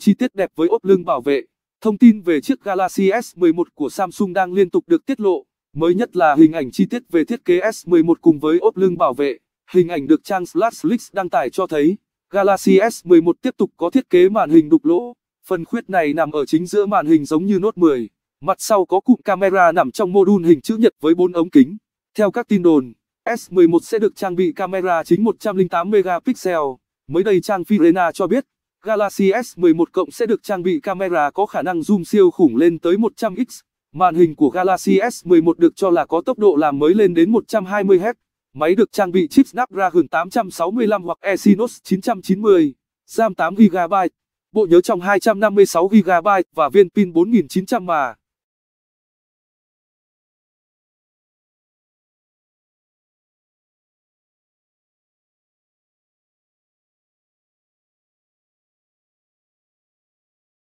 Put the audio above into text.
chi tiết đẹp với ốp lưng bảo vệ. Thông tin về chiếc Galaxy S11 của Samsung đang liên tục được tiết lộ, mới nhất là hình ảnh chi tiết về thiết kế S11 cùng với ốp lưng bảo vệ. Hình ảnh được trang Slashlix đăng tải cho thấy, Galaxy S11 tiếp tục có thiết kế màn hình đục lỗ, phần khuyết này nằm ở chính giữa màn hình giống như Note 10. Mặt sau có cụm camera nằm trong mô đun hình chữ nhật với 4 ống kính. Theo các tin đồn, S11 sẽ được trang bị camera chính 108 megapixel. Mới đây trang Firena cho biết, Galaxy S11 cộng sẽ được trang bị camera có khả năng zoom siêu khủng lên tới 100x. Màn hình của Galaxy S11 được cho là có tốc độ làm mới lên đến 120Hz. Máy được trang bị chip Snapdragon 865 hoặc Exynos 990, RAM 8GB, bộ nhớ trong 256GB và viên pin 4900mAh.